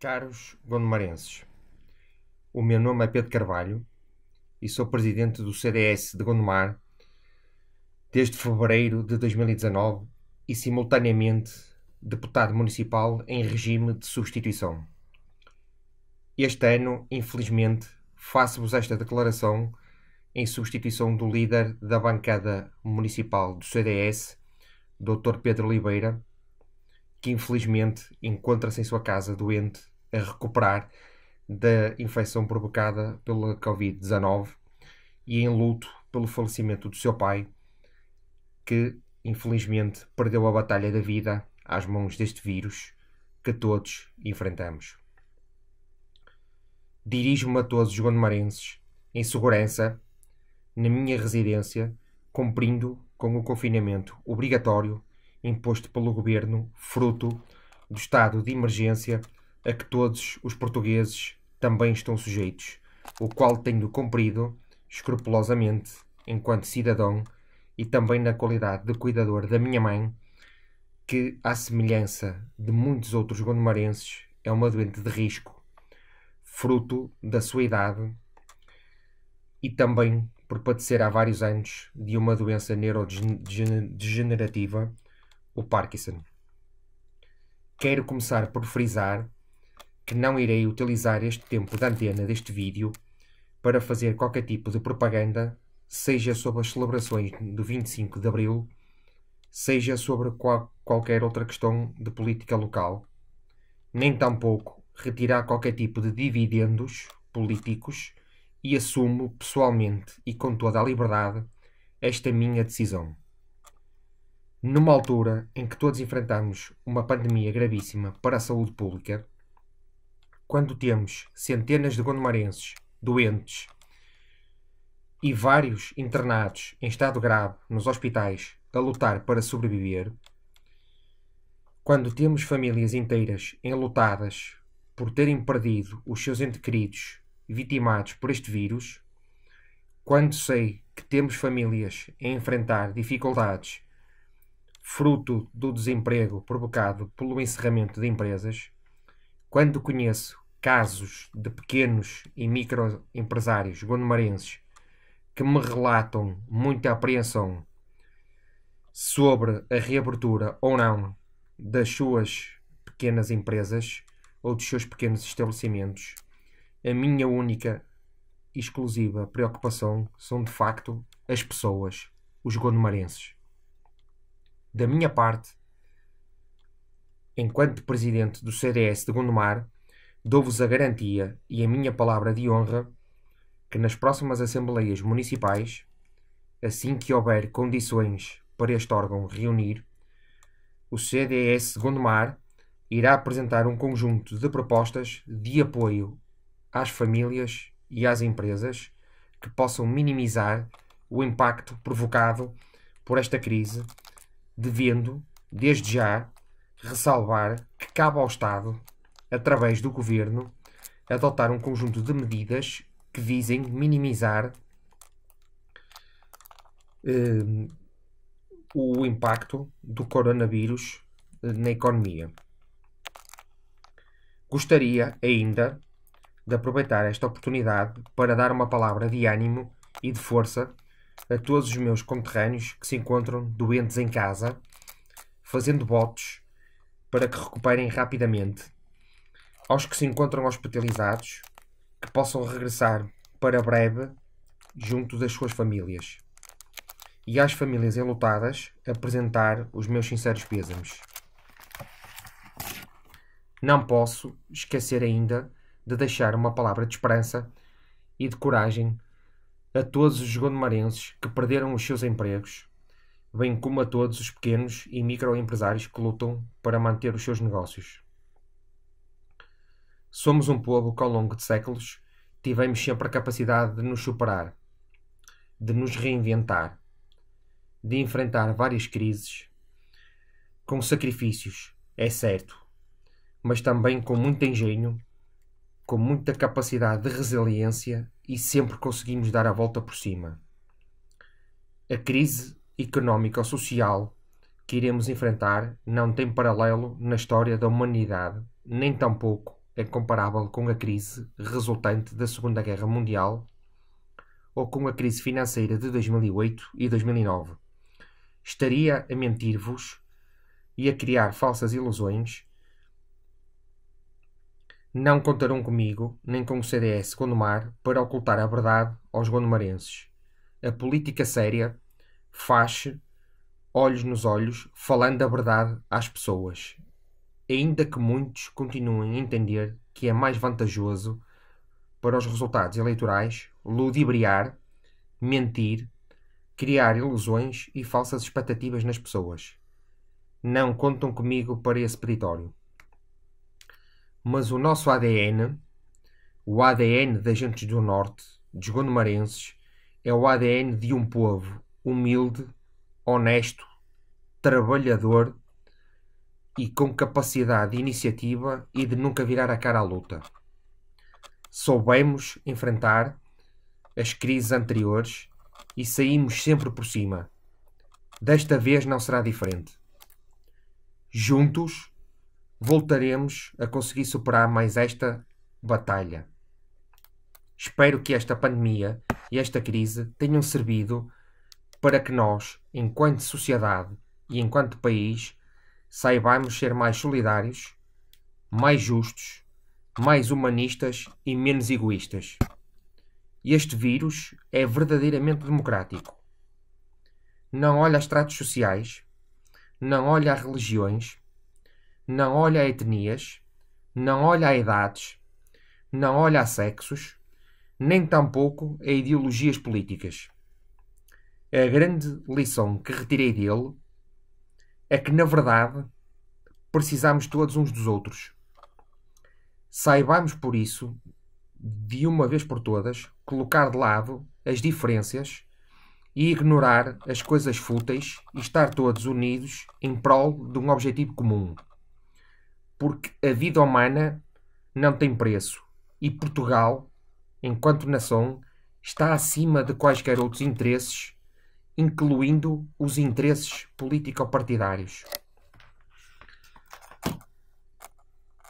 Caros gondomarenses, o meu nome é Pedro Carvalho e sou presidente do CDS de Gondomar desde fevereiro de 2019 e simultaneamente deputado municipal em regime de substituição. Este ano, infelizmente, faço-vos esta declaração em substituição do líder da bancada municipal do CDS, Dr. Pedro Oliveira, que infelizmente encontra-se em sua casa doente a recuperar da infecção provocada pela Covid-19 e em luto pelo falecimento do seu pai, que infelizmente perdeu a batalha da vida às mãos deste vírus que todos enfrentamos. Dirijo-me a todos os gondomarenses em segurança na minha residência, cumprindo com o confinamento obrigatório imposto pelo governo, fruto do estado de emergência a que todos os portugueses também estão sujeitos, o qual tenho cumprido escrupulosamente enquanto cidadão e também na qualidade de cuidador da minha mãe, que, à semelhança de muitos outros gondomarenses, é uma doente de risco, fruto da sua idade e também por padecer há vários anos de uma doença neurodegenerativa o Parkinson. Quero começar por frisar que não irei utilizar este tempo da antena deste vídeo para fazer qualquer tipo de propaganda, seja sobre as celebrações do 25 de Abril, seja sobre qual, qualquer outra questão de política local, nem tampouco retirar qualquer tipo de dividendos políticos e assumo pessoalmente e com toda a liberdade esta minha decisão. Numa altura em que todos enfrentamos uma pandemia gravíssima para a saúde pública, quando temos centenas de gondomarenses doentes e vários internados em estado grave nos hospitais a lutar para sobreviver, quando temos famílias inteiras enlutadas por terem perdido os seus entes queridos vitimados por este vírus, quando sei que temos famílias a enfrentar dificuldades fruto do desemprego provocado pelo encerramento de empresas, quando conheço casos de pequenos e microempresários gonomarenses que me relatam muita apreensão sobre a reabertura ou não das suas pequenas empresas ou dos seus pequenos estabelecimentos, a minha única exclusiva preocupação são de facto as pessoas, os gonomarenses da minha parte, enquanto presidente do CDS de Gondomar, dou-vos a garantia e a minha palavra de honra que nas próximas assembleias municipais, assim que houver condições para este órgão reunir, o CDS Gondomar irá apresentar um conjunto de propostas de apoio às famílias e às empresas que possam minimizar o impacto provocado por esta crise devendo, desde já, ressalvar que cabe ao Estado, através do Governo, adotar um conjunto de medidas que visem minimizar eh, o impacto do coronavírus eh, na economia. Gostaria ainda de aproveitar esta oportunidade para dar uma palavra de ânimo e de força a todos os meus conterrâneos que se encontram doentes em casa, fazendo votos para que recuperem rapidamente, aos que se encontram hospitalizados, que possam regressar para breve junto das suas famílias, e às famílias enlutadas apresentar os meus sinceros pêsames. Não posso esquecer ainda de deixar uma palavra de esperança e de coragem a todos os gondomarenses que perderam os seus empregos, bem como a todos os pequenos e microempresários que lutam para manter os seus negócios. Somos um povo que, ao longo de séculos, tivemos sempre a capacidade de nos superar, de nos reinventar, de enfrentar várias crises, com sacrifícios, é certo, mas também com muito engenho, com muita capacidade de resiliência e sempre conseguimos dar a volta por cima. A crise económico-social que iremos enfrentar não tem paralelo na história da humanidade, nem tampouco é comparável com a crise resultante da Segunda Guerra Mundial ou com a crise financeira de 2008 e 2009. Estaria a mentir-vos e a criar falsas ilusões não contarão comigo, nem com o CDS Gondomar, para ocultar a verdade aos gondomarenses. A política séria faz olhos nos olhos, falando a verdade às pessoas. Ainda que muitos continuem a entender que é mais vantajoso para os resultados eleitorais ludibriar, mentir, criar ilusões e falsas expectativas nas pessoas. Não contam comigo para esse peritório mas o nosso ADN, o ADN da gente do Norte, dos gondomarenses, é o ADN de um povo humilde, honesto, trabalhador e com capacidade de iniciativa e de nunca virar a cara à luta. Soubemos enfrentar as crises anteriores e saímos sempre por cima. Desta vez não será diferente. Juntos, voltaremos a conseguir superar mais esta batalha. Espero que esta pandemia e esta crise tenham servido para que nós, enquanto sociedade e enquanto país, saibamos ser mais solidários, mais justos, mais humanistas e menos egoístas. Este vírus é verdadeiramente democrático. Não olha a estratos sociais, não olha a religiões, não olha a etnias, não olha a idades, não olha a sexos, nem tampouco a ideologias políticas. A grande lição que retirei dele é que, na verdade, precisamos todos uns dos outros. Saibamos, por isso, de uma vez por todas, colocar de lado as diferenças e ignorar as coisas fúteis e estar todos unidos em prol de um objetivo comum porque a vida humana não tem preço e Portugal, enquanto nação, está acima de quaisquer outros interesses, incluindo os interesses político-partidários.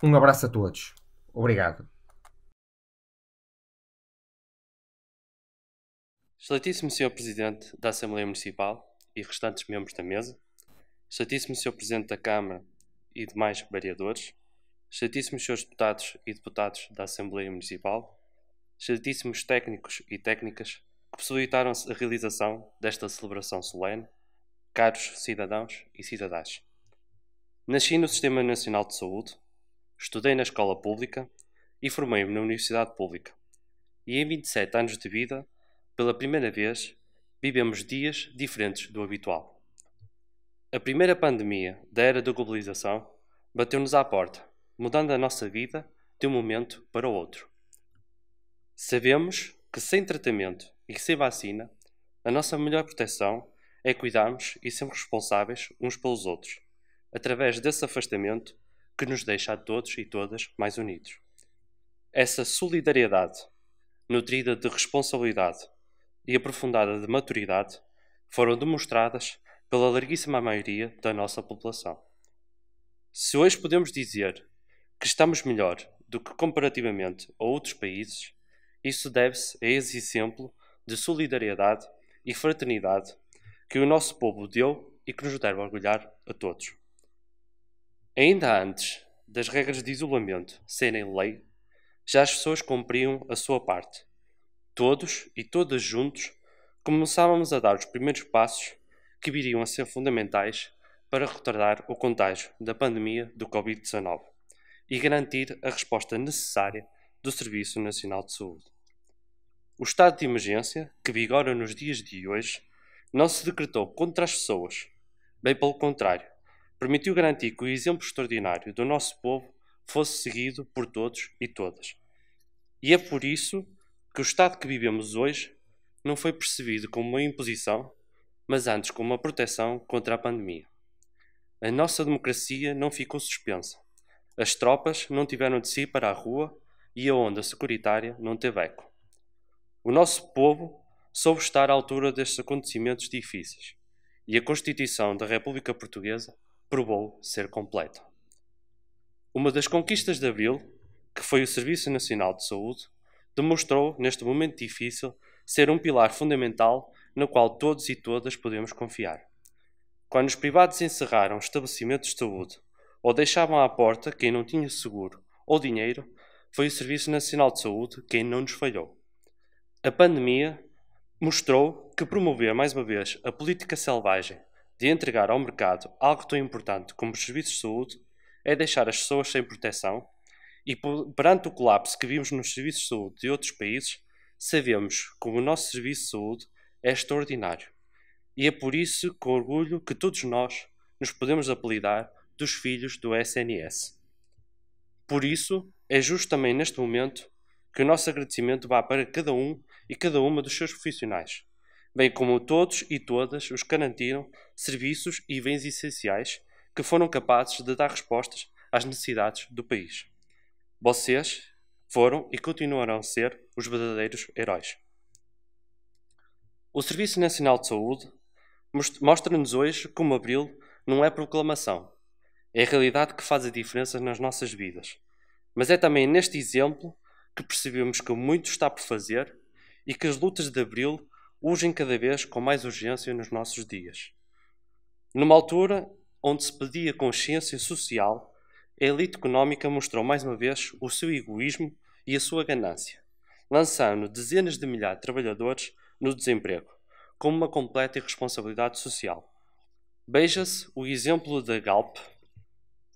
Um abraço a todos. Obrigado. Excelentíssimo Sr. Presidente da Assembleia Municipal e restantes membros da mesa, Excelentíssimo Sr. Presidente da Câmara e demais vereadores, santíssimos seus deputados e deputados da Assembleia Municipal, santíssimos técnicos e técnicas que possibilitaram a realização desta celebração solene, caros cidadãos e cidadãs. Nasci no Sistema Nacional de Saúde, estudei na escola pública e formei-me na Universidade Pública. E em 27 anos de vida, pela primeira vez, vivemos dias diferentes do habitual. A primeira pandemia da era da globalização bateu-nos à porta, mudando a nossa vida de um momento para o outro. Sabemos que sem tratamento e sem vacina, a nossa melhor proteção é cuidarmos e sermos responsáveis uns pelos outros, através desse afastamento que nos deixa a todos e todas mais unidos. Essa solidariedade, nutrida de responsabilidade e aprofundada de maturidade, foram demonstradas pela larguíssima maioria da nossa população. Se hoje podemos dizer que estamos melhor do que comparativamente a outros países, isso deve-se a esse exemplo de solidariedade e fraternidade que o nosso povo deu e que nos deve orgulhar a todos. Ainda antes das regras de isolamento serem lei, já as pessoas cumpriam a sua parte. Todos e todas juntos começávamos a dar os primeiros passos que viriam a ser fundamentais para retardar o contágio da pandemia do Covid-19 e garantir a resposta necessária do Serviço Nacional de Saúde. O estado de emergência, que vigora nos dias de hoje, não se decretou contra as pessoas, bem pelo contrário, permitiu garantir que o exemplo extraordinário do nosso povo fosse seguido por todos e todas. E é por isso que o estado que vivemos hoje não foi percebido como uma imposição, mas antes com uma proteção contra a pandemia. A nossa democracia não ficou suspensa. As tropas não tiveram de si para a rua e a onda securitária não teve eco. O nosso povo soube estar à altura destes acontecimentos difíceis e a Constituição da República Portuguesa provou ser completa. Uma das conquistas de Abril, que foi o Serviço Nacional de Saúde, demonstrou, neste momento difícil, ser um pilar fundamental no qual todos e todas podemos confiar. Quando os privados encerraram estabelecimentos de saúde ou deixavam à porta quem não tinha seguro ou dinheiro, foi o Serviço Nacional de Saúde quem não nos falhou. A pandemia mostrou que promover mais uma vez a política selvagem de entregar ao mercado algo tão importante como os serviços de saúde é deixar as pessoas sem proteção e perante o colapso que vimos nos serviços de saúde de outros países, sabemos como o nosso serviço de saúde é extraordinário. E é por isso, com orgulho, que todos nós nos podemos apelidar dos filhos do SNS. Por isso, é justo também neste momento que o nosso agradecimento vá para cada um e cada uma dos seus profissionais, bem como todos e todas os que garantiram serviços e bens essenciais que foram capazes de dar respostas às necessidades do país. Vocês foram e continuarão a ser os verdadeiros heróis. O Serviço Nacional de Saúde mostra-nos hoje como Abril não é proclamação. É a realidade que faz a diferença nas nossas vidas. Mas é também neste exemplo que percebemos que muito está por fazer e que as lutas de Abril urgem cada vez com mais urgência nos nossos dias. Numa altura onde se pedia consciência social, a elite económica mostrou mais uma vez o seu egoísmo e a sua ganância, lançando dezenas de milhares de trabalhadores no desemprego, como uma completa irresponsabilidade social. Beija-se o exemplo da Galp,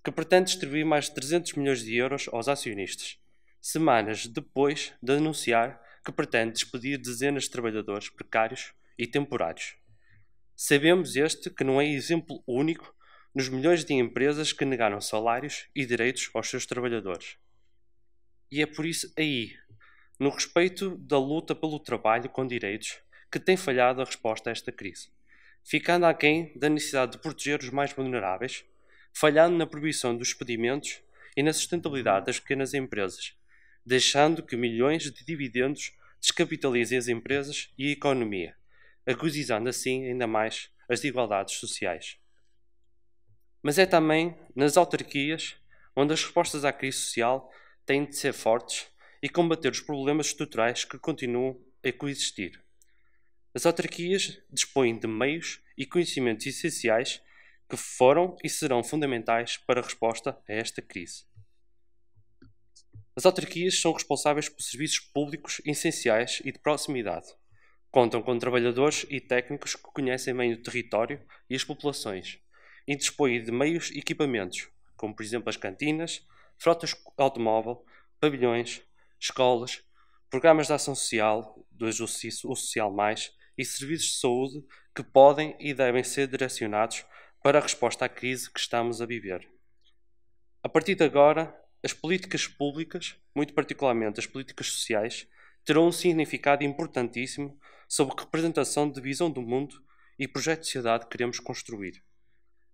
que pretende distribuir mais de 300 milhões de euros aos acionistas, semanas depois de anunciar que pretende despedir dezenas de trabalhadores precários e temporários. Sabemos este que não é exemplo único nos milhões de empresas que negaram salários e direitos aos seus trabalhadores. E é por isso aí no respeito da luta pelo trabalho com direitos que tem falhado a resposta a esta crise, ficando aquém da necessidade de proteger os mais vulneráveis, falhando na proibição dos expedimentos e na sustentabilidade das pequenas empresas, deixando que milhões de dividendos descapitalizem as empresas e a economia, agudizando assim ainda mais as desigualdades sociais. Mas é também nas autarquias onde as respostas à crise social têm de ser fortes e combater os problemas estruturais que continuam a coexistir. As autarquias dispõem de meios e conhecimentos essenciais que foram e serão fundamentais para a resposta a esta crise. As autarquias são responsáveis por serviços públicos essenciais e de proximidade. Contam com trabalhadores e técnicos que conhecem bem o território e as populações e dispõem de meios e equipamentos, como por exemplo as cantinas, frotas automóvel, pavilhões, escolas, programas de ação social, do Justiça, o Social Mais, e serviços de saúde que podem e devem ser direcionados para a resposta à crise que estamos a viver. A partir de agora, as políticas públicas, muito particularmente as políticas sociais, terão um significado importantíssimo sobre a representação de visão do mundo e projeto de sociedade que queremos construir.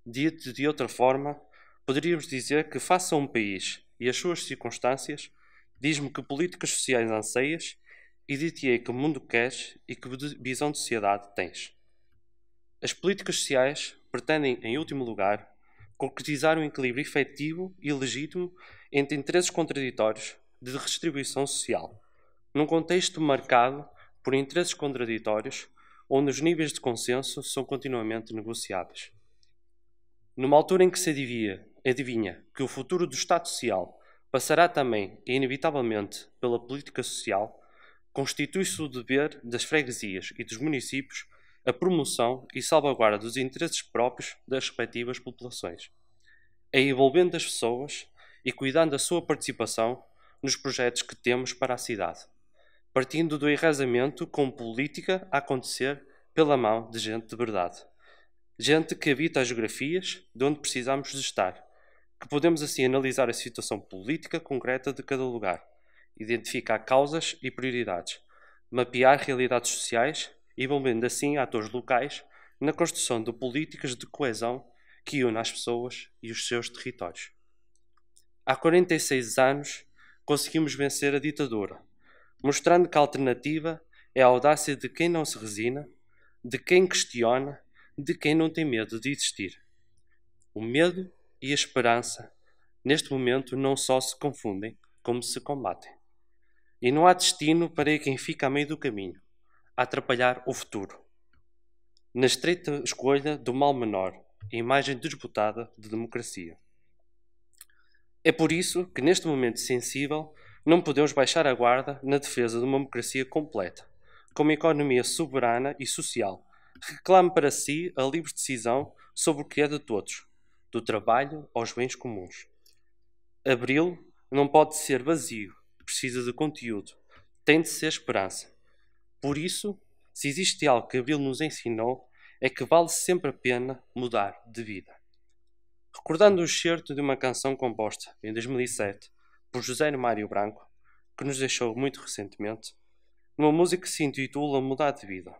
Dito de outra forma, poderíamos dizer que, face a um país e as suas circunstâncias, Diz-me que políticas sociais anseias e dir-te-ei que mundo queres e que visão de sociedade tens. As políticas sociais pretendem, em último lugar, concretizar um equilíbrio efetivo e legítimo entre interesses contraditórios de redistribuição social, num contexto marcado por interesses contraditórios onde os níveis de consenso são continuamente negociáveis. Numa altura em que se adivinha, adivinha que o futuro do Estado Social passará também, e inevitavelmente, pela política social, constitui-se o dever das freguesias e dos municípios a promoção e salvaguarda dos interesses próprios das respectivas populações, a envolvendo as pessoas e cuidando da sua participação nos projetos que temos para a cidade, partindo do enraizamento com política a acontecer pela mão de gente de verdade, gente que habita as geografias de onde precisamos de estar que Podemos assim analisar a situação política concreta de cada lugar, identificar causas e prioridades, mapear realidades sociais e envolvendo assim atores locais na construção de políticas de coesão que unam as pessoas e os seus territórios. Há 46 anos conseguimos vencer a ditadura, mostrando que a alternativa é a audácia de quem não se resina, de quem questiona, de quem não tem medo de existir. O medo e a esperança, neste momento, não só se confundem, como se combatem. E não há destino para quem fica a meio do caminho, a atrapalhar o futuro. Na estreita escolha do mal menor, a imagem desbotada de democracia. É por isso que, neste momento sensível, não podemos baixar a guarda na defesa de uma democracia completa, com uma economia soberana e social, que reclame para si a livre decisão sobre o que é de todos, do trabalho aos bens comuns. Abril não pode ser vazio, precisa de conteúdo, tem de ser esperança. Por isso, se existe algo que Abril nos ensinou, é que vale sempre a pena mudar de vida. Recordando o excerto de uma canção composta em 2007 por José Mário Branco, que nos deixou muito recentemente, numa música que se intitula Mudar de Vida.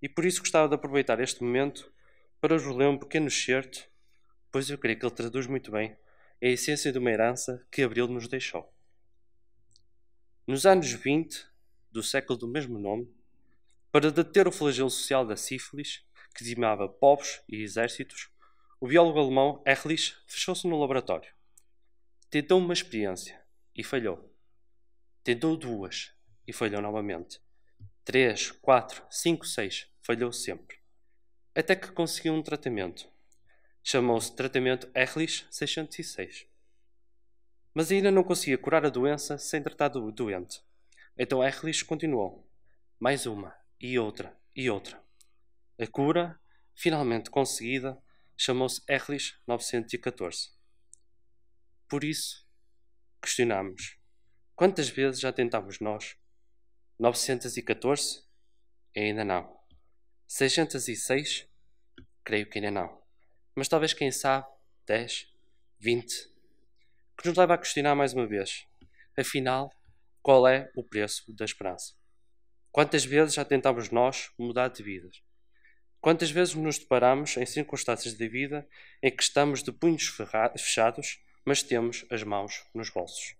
E por isso gostava de aproveitar este momento para vos ler um pequeno excerto pois eu creio que ele traduz muito bem é a essência de uma herança que Abril nos deixou. Nos anos 20 do século do mesmo nome, para deter o flagelo social da sífilis, que dizimava povos e exércitos, o biólogo alemão Erlich fechou-se no laboratório. Tentou uma experiência e falhou. Tentou duas e falhou novamente. Três, quatro, cinco, seis, falhou sempre. Até que conseguiu um tratamento Chamou-se tratamento Ehrlich 606. Mas ainda não conseguia curar a doença sem tratar do doente. Então Ehrlich continuou. Mais uma, e outra, e outra. A cura, finalmente conseguida, chamou-se Ehrlich 914. Por isso, questionamos: quantas vezes já tentámos nós? 914? Ainda não. 606? Creio que ainda não mas talvez, quem sabe, 10, 20, que nos leva a questionar mais uma vez: afinal, qual é o preço da esperança? Quantas vezes já tentámos nós mudar de vida? Quantas vezes nos deparamos em circunstâncias de vida em que estamos de punhos fechados, mas temos as mãos nos bolsos?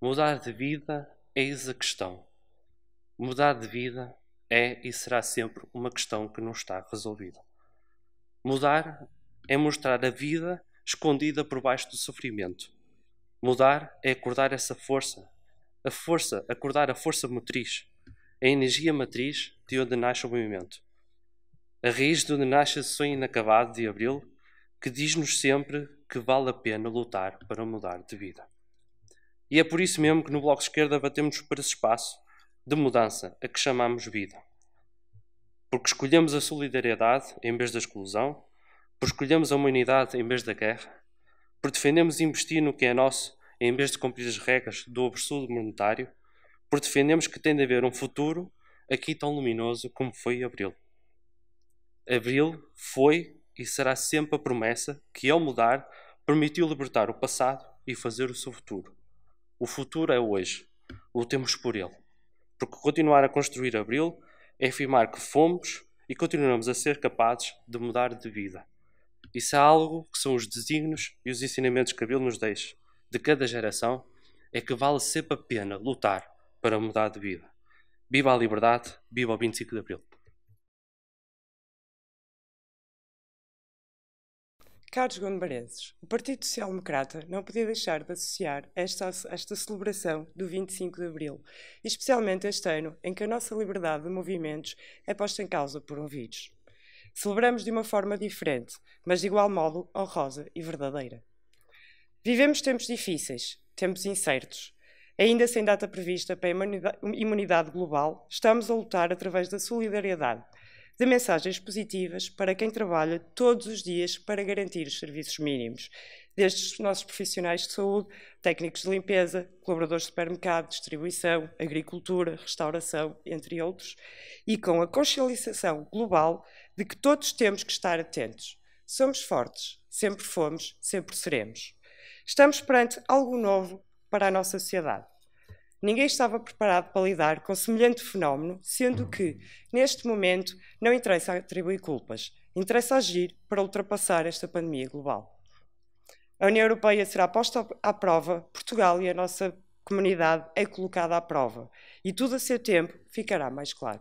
Mudar de vida eis a questão. Mudar de vida é e será sempre uma questão que não está resolvida. Mudar é mostrar a vida escondida por baixo do sofrimento. Mudar é acordar essa força, a força, acordar a força motriz, a energia matriz de onde nasce o movimento. A raiz de onde nasce o sonho inacabado de abril que diz-nos sempre que vale a pena lutar para mudar de vida. E é por isso mesmo que no Bloco de Esquerda batemos para esse espaço de mudança a que chamamos vida porque escolhemos a solidariedade em vez da exclusão, porque escolhemos a humanidade em vez da guerra, porque defendemos investir no que é nosso em vez de cumprir as regras do absurdo monetário, porque defendemos que tem de haver um futuro aqui tão luminoso como foi Abril. Abril foi e será sempre a promessa que, ao mudar, permitiu libertar o passado e fazer o seu futuro. O futuro é hoje, lutemos por ele, porque continuar a construir Abril é afirmar que fomos e continuamos a ser capazes de mudar de vida. Isso é algo que são os desígnios e os ensinamentos que a Bíblia nos deixa de cada geração, é que vale sempre a pena lutar para mudar de vida. Viva a liberdade, viva o 25 de Abril! Caros gondomarenses, o Partido Social Democrata não podia deixar de associar esta, esta celebração do 25 de Abril, especialmente este ano em que a nossa liberdade de movimentos é posta em causa por um vírus. Celebramos de uma forma diferente, mas de igual modo honrosa e verdadeira. Vivemos tempos difíceis, tempos incertos. Ainda sem data prevista para a imunidade global, estamos a lutar através da solidariedade de mensagens positivas para quem trabalha todos os dias para garantir os serviços mínimos, desde os nossos profissionais de saúde, técnicos de limpeza, colaboradores de supermercado, distribuição, agricultura, restauração, entre outros, e com a consciencialização global de que todos temos que estar atentos. Somos fortes, sempre fomos, sempre seremos. Estamos perante algo novo para a nossa sociedade. Ninguém estava preparado para lidar com semelhante fenómeno, sendo que, neste momento, não interessa atribuir culpas, interessa agir para ultrapassar esta pandemia global. A União Europeia será posta à prova, Portugal e a nossa comunidade é colocada à prova, e tudo a seu tempo ficará mais claro.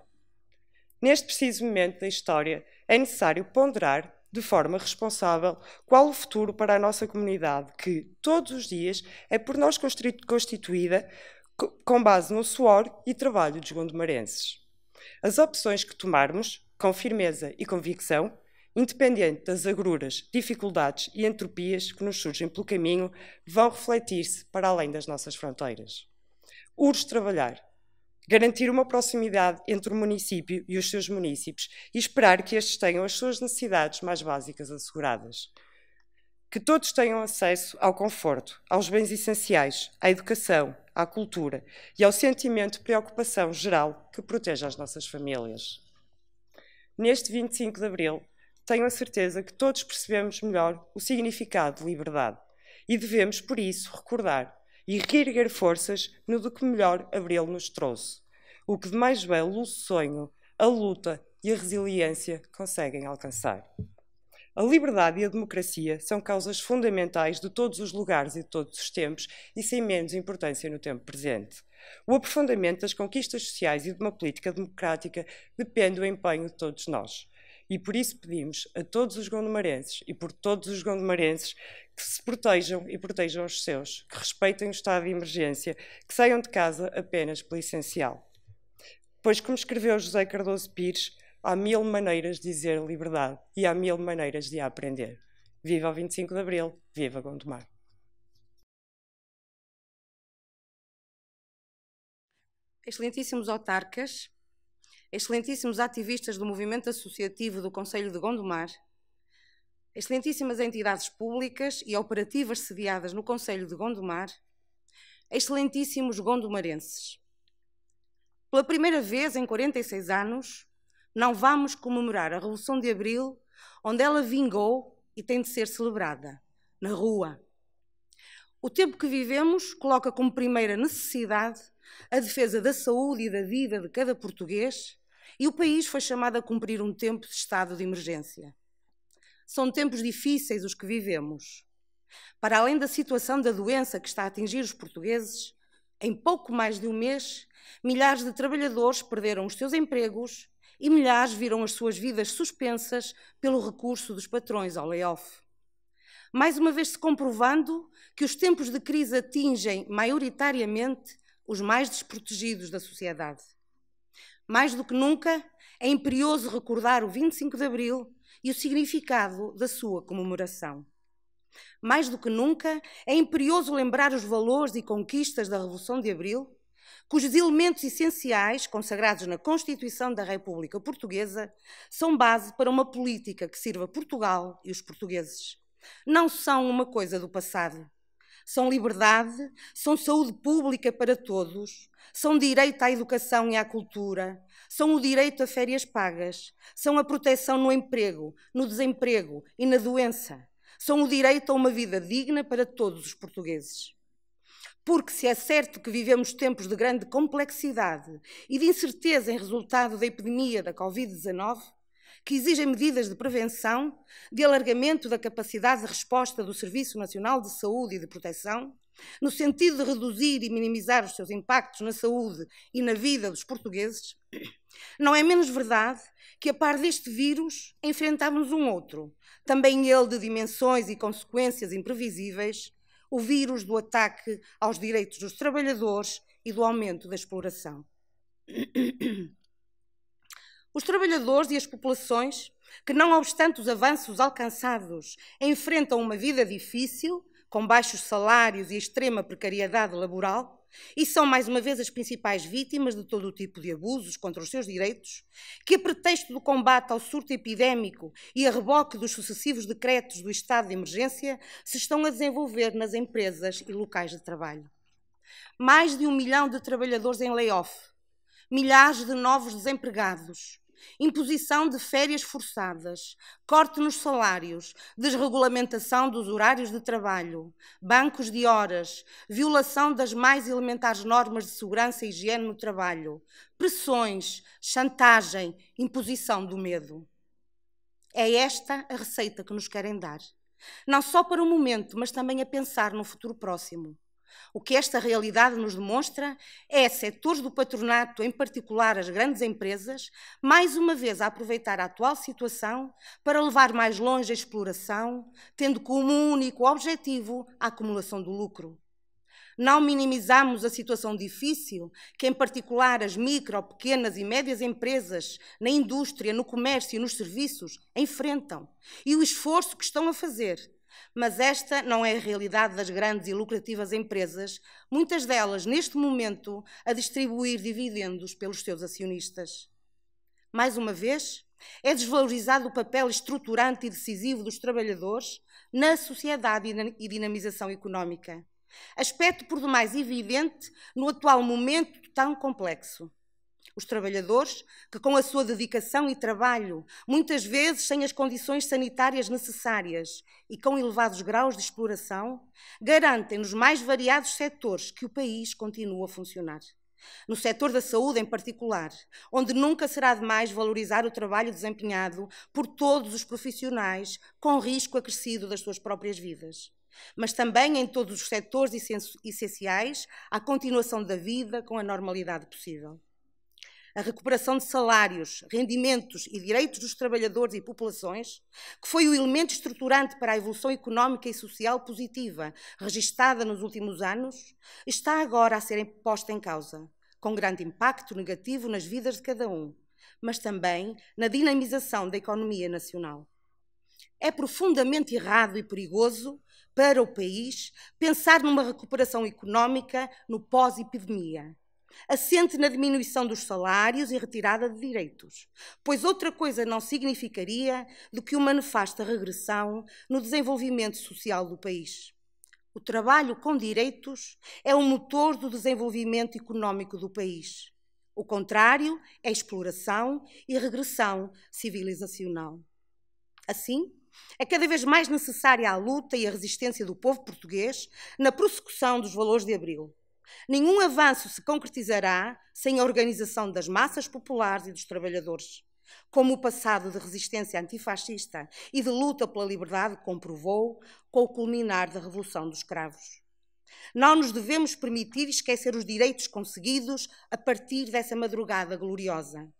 Neste preciso momento da história, é necessário ponderar de forma responsável qual o futuro para a nossa comunidade, que todos os dias é por nós constituída com base no suor e trabalho dos gondomarenses. As opções que tomarmos, com firmeza e convicção, independente das agruras, dificuldades e entropias que nos surgem pelo caminho, vão refletir-se para além das nossas fronteiras. Urge trabalhar, garantir uma proximidade entre o município e os seus municípios e esperar que estes tenham as suas necessidades mais básicas asseguradas que todos tenham acesso ao conforto, aos bens essenciais, à educação, à cultura e ao sentimento de preocupação geral que proteja as nossas famílias. Neste 25 de Abril, tenho a certeza que todos percebemos melhor o significado de liberdade e devemos, por isso, recordar e reerguer forças no do que melhor Abril nos trouxe, o que de mais belo o sonho, a luta e a resiliência conseguem alcançar. A liberdade e a democracia são causas fundamentais de todos os lugares e de todos os tempos e sem menos importância no tempo presente. O aprofundamento das conquistas sociais e de uma política democrática depende do empenho de todos nós. E por isso pedimos a todos os gondomarenses e por todos os gondomarenses que se protejam e protejam os seus, que respeitem o estado de emergência, que saiam de casa apenas pelo essencial. Pois, como escreveu José Cardoso Pires, Há mil maneiras de dizer liberdade e há mil maneiras de a aprender. Viva o 25 de Abril, viva Gondomar! Excelentíssimos autarcas, excelentíssimos ativistas do movimento associativo do Conselho de Gondomar, excelentíssimas entidades públicas e operativas sediadas no Conselho de Gondomar, excelentíssimos gondomarenses. Pela primeira vez em 46 anos, não vamos comemorar a Revolução de Abril, onde ela vingou e tem de ser celebrada, na rua. O tempo que vivemos coloca como primeira necessidade a defesa da saúde e da vida de cada português e o país foi chamado a cumprir um tempo de estado de emergência. São tempos difíceis os que vivemos. Para além da situação da doença que está a atingir os portugueses, em pouco mais de um mês, milhares de trabalhadores perderam os seus empregos e milhares viram as suas vidas suspensas pelo recurso dos patrões ao layoff. Mais uma vez se comprovando que os tempos de crise atingem maioritariamente os mais desprotegidos da sociedade. Mais do que nunca, é imperioso recordar o 25 de Abril e o significado da sua comemoração. Mais do que nunca, é imperioso lembrar os valores e conquistas da Revolução de Abril cujos elementos essenciais, consagrados na Constituição da República Portuguesa, são base para uma política que sirva Portugal e os portugueses. Não são uma coisa do passado. São liberdade, são saúde pública para todos, são direito à educação e à cultura, são o direito a férias pagas, são a proteção no emprego, no desemprego e na doença, são o direito a uma vida digna para todos os portugueses. Porque se é certo que vivemos tempos de grande complexidade e de incerteza em resultado da epidemia da Covid-19, que exigem medidas de prevenção, de alargamento da capacidade de resposta do Serviço Nacional de Saúde e de Proteção, no sentido de reduzir e minimizar os seus impactos na saúde e na vida dos portugueses, não é menos verdade que, a par deste vírus, enfrentávamos um outro, também ele de dimensões e consequências imprevisíveis, o vírus do ataque aos direitos dos trabalhadores e do aumento da exploração. Os trabalhadores e as populações, que não obstante os avanços alcançados, enfrentam uma vida difícil, com baixos salários e extrema precariedade laboral, e são, mais uma vez, as principais vítimas de todo o tipo de abusos contra os seus direitos, que, a pretexto do combate ao surto epidémico e a reboque dos sucessivos decretos do estado de emergência, se estão a desenvolver nas empresas e locais de trabalho. Mais de um milhão de trabalhadores em layoff, milhares de novos desempregados, imposição de férias forçadas, corte nos salários, desregulamentação dos horários de trabalho, bancos de horas, violação das mais elementares normas de segurança e higiene no trabalho, pressões, chantagem, imposição do medo. É esta a receita que nos querem dar. Não só para o momento, mas também a pensar no futuro próximo. O que esta realidade nos demonstra é setores do patronato, em particular as grandes empresas, mais uma vez a aproveitar a atual situação para levar mais longe a exploração, tendo como único objetivo a acumulação do lucro. Não minimizamos a situação difícil que, em particular, as micro, pequenas e médias empresas na indústria, no comércio e nos serviços enfrentam e o esforço que estão a fazer mas esta não é a realidade das grandes e lucrativas empresas, muitas delas, neste momento, a distribuir dividendos pelos seus acionistas. Mais uma vez, é desvalorizado o papel estruturante e decisivo dos trabalhadores na sociedade e dinamização económica. Aspecto por demais evidente no atual momento tão complexo os trabalhadores que, com a sua dedicação e trabalho, muitas vezes sem as condições sanitárias necessárias e com elevados graus de exploração, garantem nos mais variados setores que o país continua a funcionar. No setor da saúde, em particular, onde nunca será demais valorizar o trabalho desempenhado por todos os profissionais, com risco acrescido das suas próprias vidas mas também em todos os setores essenciais à continuação da vida com a normalidade possível a recuperação de salários, rendimentos e direitos dos trabalhadores e populações, que foi o elemento estruturante para a evolução económica e social positiva registada nos últimos anos, está agora a ser posta em causa, com grande impacto negativo nas vidas de cada um, mas também na dinamização da economia nacional. É profundamente errado e perigoso para o país pensar numa recuperação económica no pós-epidemia assente na diminuição dos salários e retirada de direitos, pois outra coisa não significaria do que uma nefasta regressão no desenvolvimento social do país. O trabalho com direitos é o motor do desenvolvimento económico do país. O contrário é exploração e regressão civilizacional. Assim, é cada vez mais necessária a luta e a resistência do povo português na prossecução dos valores de Abril Nenhum avanço se concretizará sem a organização das massas populares e dos trabalhadores, como o passado de resistência antifascista e de luta pela liberdade comprovou com o culminar da Revolução dos Escravos. Não nos devemos permitir esquecer os direitos conseguidos a partir dessa madrugada gloriosa.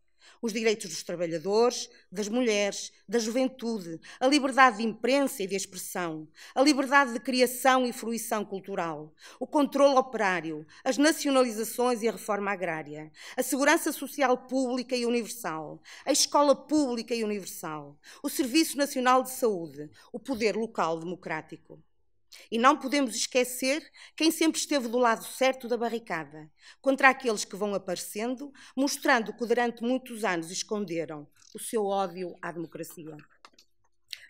Os direitos dos trabalhadores, das mulheres, da juventude, a liberdade de imprensa e de expressão, a liberdade de criação e fruição cultural, o controle operário, as nacionalizações e a reforma agrária, a segurança social pública e universal, a escola pública e universal, o Serviço Nacional de Saúde, o poder local democrático. E não podemos esquecer quem sempre esteve do lado certo da barricada, contra aqueles que vão aparecendo, mostrando que durante muitos anos esconderam o seu ódio à democracia.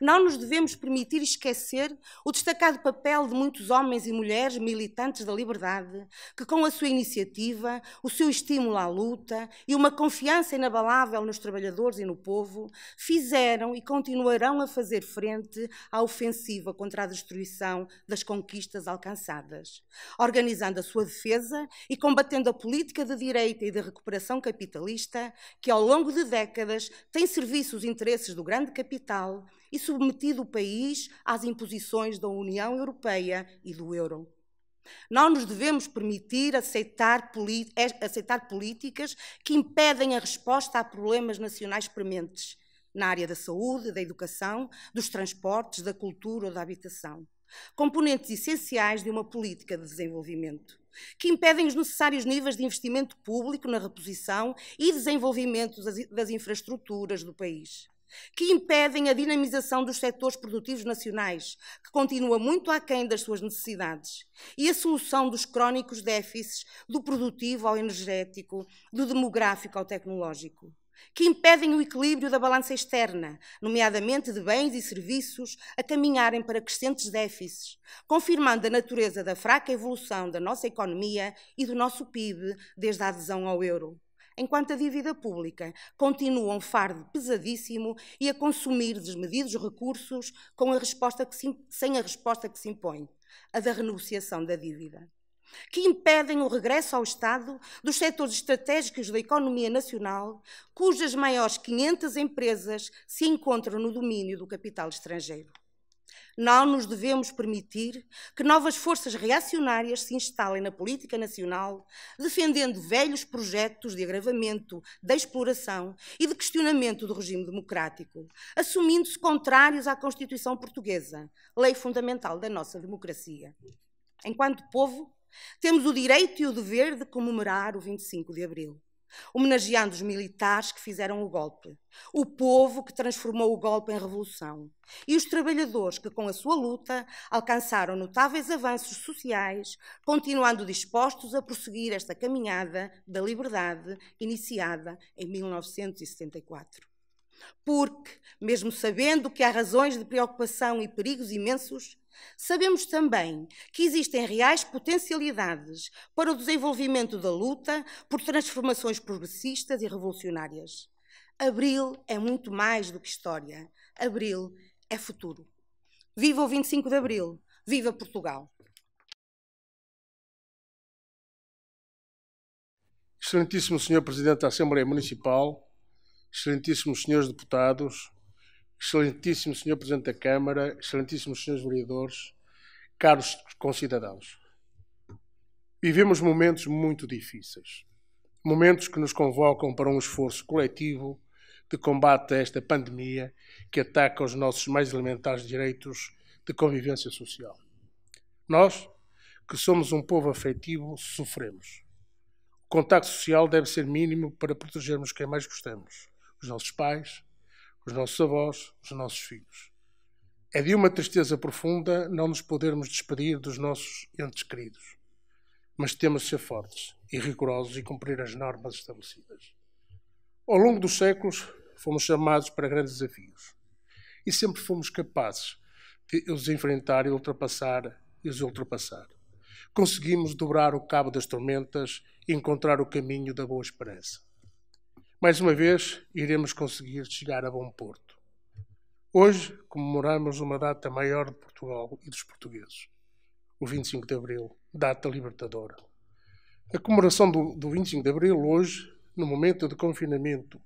Não nos devemos permitir esquecer o destacado papel de muitos homens e mulheres militantes da liberdade, que com a sua iniciativa, o seu estímulo à luta e uma confiança inabalável nos trabalhadores e no povo, fizeram e continuarão a fazer frente à ofensiva contra a destruição das conquistas alcançadas, organizando a sua defesa e combatendo a política de direita e de recuperação capitalista que ao longo de décadas tem serviço os interesses do grande capital e submetido o país às imposições da União Europeia e do euro. Não nos devemos permitir aceitar, aceitar, políticas que impedem a resposta a problemas nacionais prementes na área da saúde, da educação, dos transportes, da cultura ou da habitação. Componentes essenciais de uma política de desenvolvimento, que impedem os necessários níveis de investimento público na reposição e desenvolvimento das infraestruturas do país que impedem a dinamização dos setores produtivos nacionais, que continua muito aquém das suas necessidades, e a solução dos crónicos déficits do produtivo ao energético, do demográfico ao tecnológico, que impedem o equilíbrio da balança externa, nomeadamente de bens e serviços, a caminharem para crescentes déficits, confirmando a natureza da fraca evolução da nossa economia e do nosso PIB desde a adesão ao euro enquanto a dívida pública continua um fardo pesadíssimo e a consumir desmedidos recursos com a resposta que se, sem a resposta que se impõe, a da renegociação da dívida que impedem o regresso ao Estado dos setores estratégicos da economia nacional, cujas maiores 500 empresas se encontram no domínio do capital estrangeiro. Não nos devemos permitir que novas forças reacionárias se instalem na política nacional, defendendo velhos projetos de agravamento da exploração e de questionamento do regime democrático, assumindo-se contrários à Constituição portuguesa, lei fundamental da nossa democracia. Enquanto povo, temos o direito e o dever de comemorar o 25 de Abril homenageando os militares que fizeram o golpe, o povo que transformou o golpe em revolução e os trabalhadores que, com a sua luta, alcançaram notáveis avanços sociais, continuando dispostos a prosseguir esta caminhada da liberdade iniciada em 1974. Porque, mesmo sabendo que há razões de preocupação e perigos imensos, Sabemos também que existem reais potencialidades para o desenvolvimento da luta por transformações progressistas e revolucionárias. Abril é muito mais do que história. Abril é futuro. Viva o 25 de Abril! Viva Portugal! Excelentíssimo Senhor Presidente da Assembleia Municipal, excelentíssimos senhores deputados, excelentíssimo Senhor Presidente da Câmara, excelentíssimos senhores vereadores, caros concidadãos. Vivemos momentos muito difíceis, momentos que nos convocam para um esforço coletivo de combate a esta pandemia que ataca os nossos mais elementares direitos de convivência social. Nós, que somos um povo afetivo, sofremos. O contacto social deve ser mínimo para protegermos quem mais gostamos, os nossos pais, os nossos avós, os nossos filhos. É de uma tristeza profunda não nos podermos despedir dos nossos entes queridos, mas temos de ser fortes e rigorosos e cumprir as normas estabelecidas. Ao longo dos séculos, fomos chamados para grandes desafios e sempre fomos capazes de os enfrentar e ultrapassar e os ultrapassar. Conseguimos dobrar o cabo das tormentas e encontrar o caminho da boa esperança. Mais uma vez, iremos conseguir chegar a bom porto. Hoje comemoramos uma data maior de Portugal e dos portugueses, o 25 de Abril, data libertadora. A comemoração do, do 25 de Abril, hoje, no momento de confinamento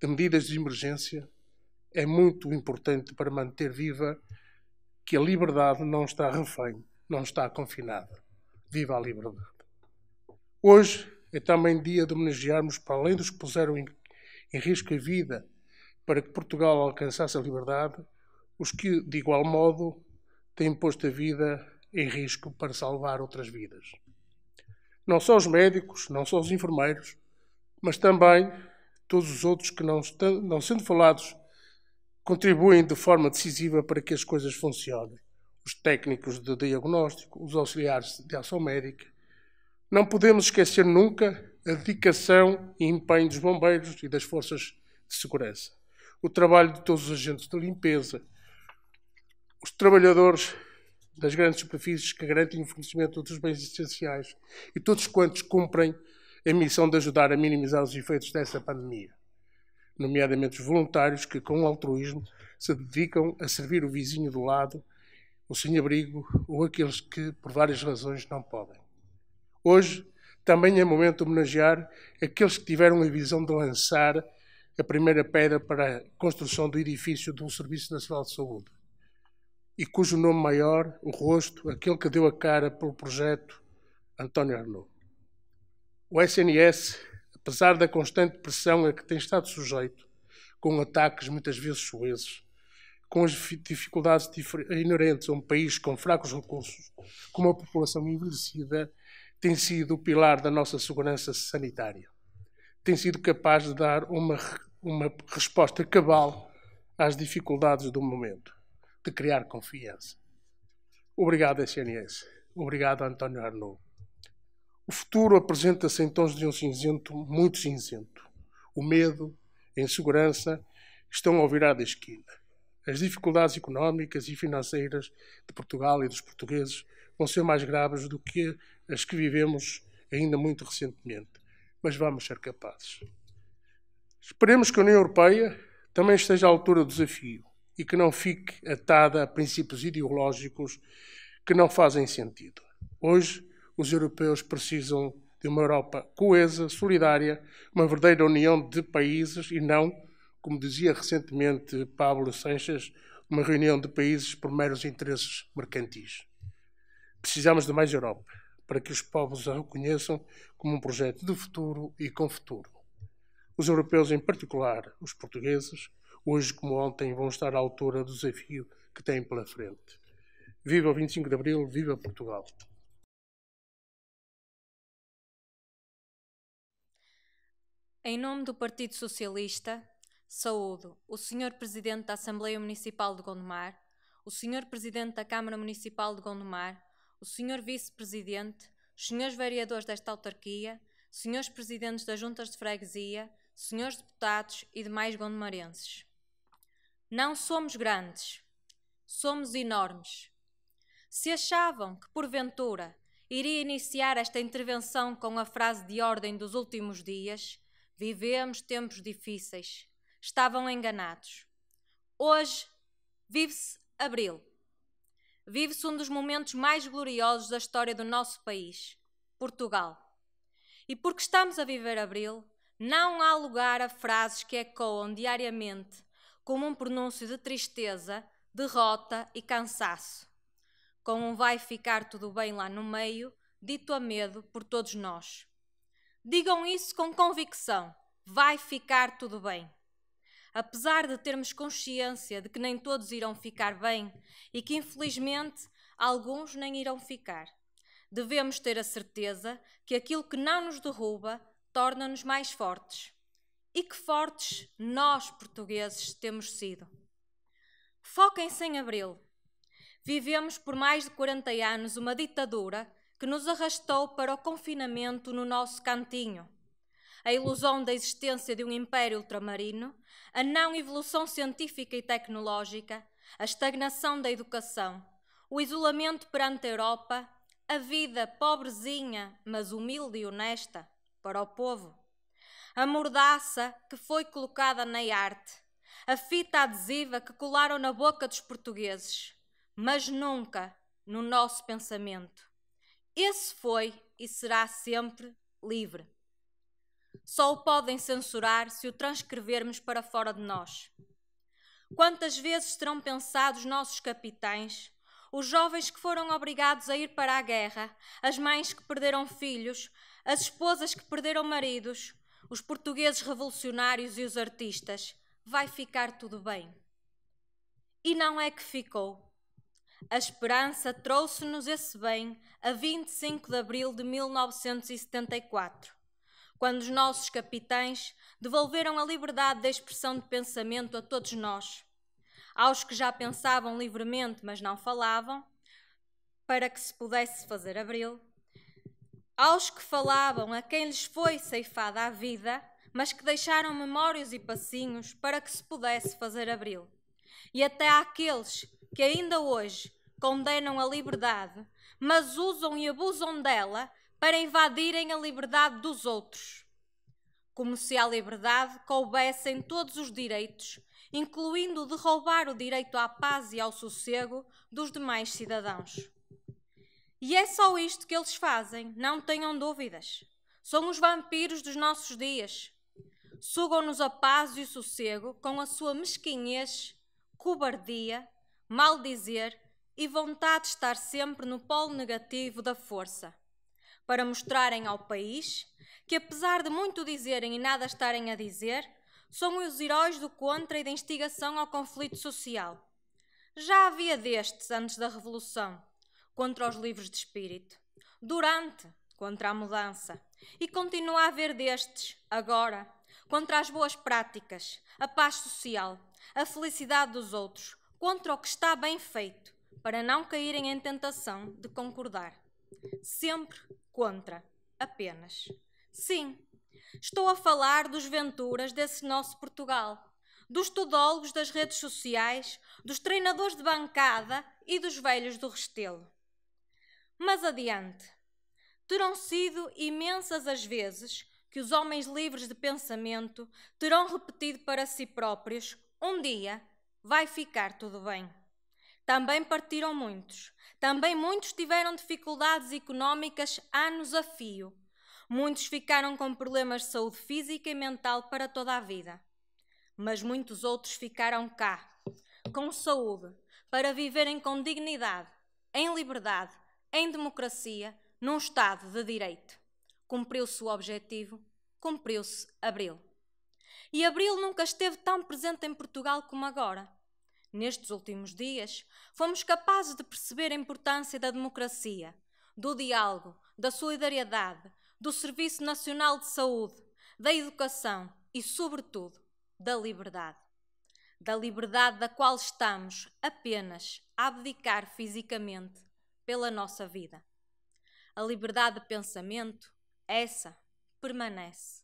de medidas de emergência, é muito importante para manter viva que a liberdade não está refém, não está confinada. Viva a liberdade! Hoje é também dia de homenagearmos, para além dos que puseram em, em risco a vida para que Portugal alcançasse a liberdade, os que, de igual modo, têm posto a vida em risco para salvar outras vidas. Não só os médicos, não só os enfermeiros, mas também todos os outros que, não, estão, não sendo falados, contribuem de forma decisiva para que as coisas funcionem. Os técnicos de diagnóstico, os auxiliares de ação médica, não podemos esquecer nunca a dedicação e empenho dos bombeiros e das forças de segurança, o trabalho de todos os agentes de limpeza, os trabalhadores das grandes superfícies que garantem o fornecimento dos bens essenciais e todos quantos cumprem a missão de ajudar a minimizar os efeitos dessa pandemia, nomeadamente os voluntários que, com altruísmo, se dedicam a servir o vizinho do lado, o sem-abrigo ou aqueles que, por várias razões, não podem. Hoje também é momento de homenagear aqueles que tiveram a visão de lançar a primeira pedra para a construção do edifício do Serviço Nacional de Saúde e cujo nome maior, o rosto, aquele que deu a cara pelo projeto, António Arnaud. O SNS, apesar da constante pressão a que tem estado sujeito, com ataques muitas vezes suezes, com as dificuldades inerentes a um país com fracos recursos, com uma população envelhecida tem sido o pilar da nossa segurança sanitária. Tem sido capaz de dar uma, uma resposta cabal às dificuldades do momento, de criar confiança. Obrigado, SNS. Obrigado, António Arnoux. O futuro apresenta-se em tons de um cinzento muito cinzento. O medo, a insegurança estão ao virar da esquina. As dificuldades económicas e financeiras de Portugal e dos portugueses vão ser mais graves do que as que vivemos ainda muito recentemente, mas vamos ser capazes. Esperemos que a União Europeia também esteja à altura do desafio e que não fique atada a princípios ideológicos que não fazem sentido. Hoje, os europeus precisam de uma Europa coesa, solidária, uma verdadeira união de países e não como dizia recentemente Pablo Sanches, uma reunião de países por meros interesses mercantis. Precisamos de mais Europa para que os povos a reconheçam como um projeto de futuro e com futuro. Os europeus, em particular os portugueses, hoje como ontem, vão estar à altura do desafio que têm pela frente. Viva o 25 de Abril, viva Portugal! Em nome do Partido Socialista, Saúdo o Sr. Presidente da Assembleia Municipal de Gondomar, o Sr. Presidente da Câmara Municipal de Gondomar, o Sr. Vice-Presidente, os Srs. Vereadores desta autarquia, Srs. Presidentes das Juntas de Freguesia, Srs. Deputados e demais gondomarenses. Não somos grandes, somos enormes. Se achavam que, porventura, iria iniciar esta intervenção com a frase de ordem dos últimos dias, vivemos tempos difíceis, estavam enganados. Hoje vive-se Abril. Vive-se um dos momentos mais gloriosos da história do nosso país, Portugal. E porque estamos a viver Abril, não há lugar a frases que ecoam diariamente como um pronúncio de tristeza, derrota e cansaço. Com um vai ficar tudo bem lá no meio, dito a medo por todos nós. Digam isso com convicção: vai ficar tudo bem apesar de termos consciência de que nem todos irão ficar bem e que, infelizmente, alguns nem irão ficar, devemos ter a certeza que aquilo que não nos derruba torna-nos mais fortes. E que fortes nós, portugueses, temos sido. Foquem-se em abril. Vivemos por mais de 40 anos uma ditadura que nos arrastou para o confinamento no nosso cantinho a ilusão da existência de um império ultramarino, a não evolução científica e tecnológica, a estagnação da educação, o isolamento perante a Europa, a vida pobrezinha, mas humilde e honesta, para o povo, a mordaça que foi colocada na arte, a fita adesiva que colaram na boca dos portugueses, mas nunca no nosso pensamento. Esse foi e será sempre livre. Só o podem censurar se o transcrevermos para fora de nós. Quantas vezes terão pensado os nossos capitães, os jovens que foram obrigados a ir para a guerra, as mães que perderam filhos, as esposas que perderam maridos, os portugueses revolucionários e os artistas. Vai ficar tudo bem. E não é que ficou. A esperança trouxe-nos esse bem a 25 de abril de 1974 quando os nossos capitães devolveram a liberdade da expressão de pensamento a todos nós, aos que já pensavam livremente, mas não falavam, para que se pudesse fazer abril, aos que falavam, a quem lhes foi ceifada a vida, mas que deixaram memórias e passinhos para que se pudesse fazer abril, e até àqueles que ainda hoje condenam a liberdade, mas usam e abusam dela para invadirem a liberdade dos outros. Como se à liberdade coubessem todos os direitos, incluindo o de roubar o direito à paz e ao sossego dos demais cidadãos. E é só isto que eles fazem, não tenham dúvidas. São os vampiros dos nossos dias. Sugam-nos a paz e o sossego com a sua mesquinhez, cobardia, maldizer e vontade de estar sempre no polo negativo da força para mostrarem ao país que, apesar de muito dizerem e nada estarem a dizer, são os heróis do contra e da instigação ao conflito social. Já havia destes antes da Revolução, contra os livros de espírito, durante, contra a mudança, e continua a haver destes, agora, contra as boas práticas, a paz social, a felicidade dos outros, contra o que está bem feito, para não caírem em tentação de concordar. Sempre contra. Apenas. Sim, estou a falar dos venturas desse nosso Portugal dos todólogos das redes sociais, dos treinadores de bancada e dos velhos do Restelo. Mas adiante. Terão sido imensas as vezes que os homens livres de pensamento terão repetido para si próprios: um dia vai ficar tudo bem. Também partiram muitos. Também muitos tiveram dificuldades económicas anos a fio. Muitos ficaram com problemas de saúde física e mental para toda a vida. Mas muitos outros ficaram cá, com saúde, para viverem com dignidade, em liberdade, em democracia, num Estado de direito. Cumpriu-se o objetivo, cumpriu-se Abril. E Abril nunca esteve tão presente em Portugal como agora. Nestes últimos dias, fomos capazes de perceber a importância da democracia, do diálogo, da solidariedade, do Serviço Nacional de Saúde, da educação e, sobretudo, da liberdade. Da liberdade da qual estamos apenas a abdicar fisicamente pela nossa vida. A liberdade de pensamento, essa, permanece.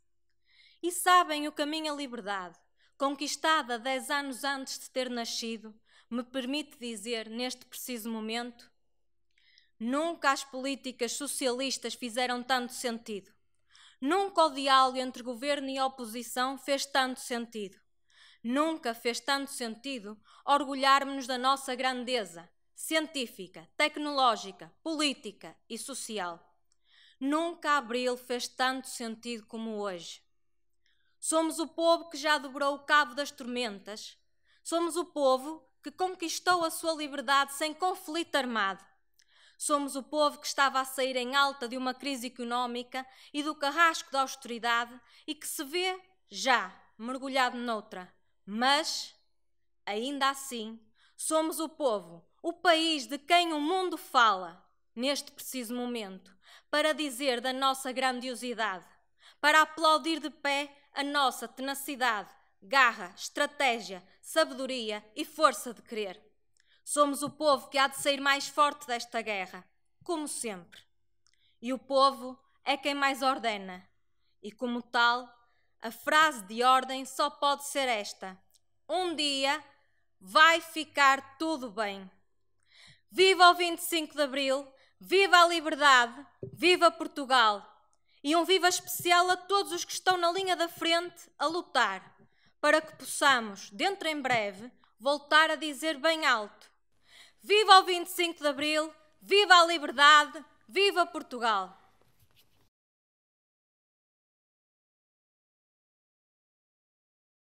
E sabem o caminho à liberdade conquistada dez anos antes de ter nascido, me permite dizer, neste preciso momento, nunca as políticas socialistas fizeram tanto sentido. Nunca o diálogo entre governo e oposição fez tanto sentido. Nunca fez tanto sentido orgulharmos-nos da nossa grandeza científica, tecnológica, política e social. Nunca abril fez tanto sentido como hoje. Somos o povo que já dobrou o cabo das tormentas. Somos o povo que conquistou a sua liberdade sem conflito armado. Somos o povo que estava a sair em alta de uma crise económica e do carrasco da austeridade e que se vê já mergulhado noutra. Mas, ainda assim, somos o povo, o país de quem o mundo fala, neste preciso momento, para dizer da nossa grandiosidade, para aplaudir de pé a nossa tenacidade, garra, estratégia, sabedoria e força de querer. Somos o povo que há de sair mais forte desta guerra, como sempre. E o povo é quem mais ordena. E como tal, a frase de ordem só pode ser esta: Um dia vai ficar tudo bem. Viva o 25 de Abril, viva a liberdade, viva Portugal! E um viva especial a todos os que estão na linha da frente a lutar, para que possamos, dentro em breve, voltar a dizer bem alto: Viva o 25 de Abril, viva a liberdade, viva Portugal!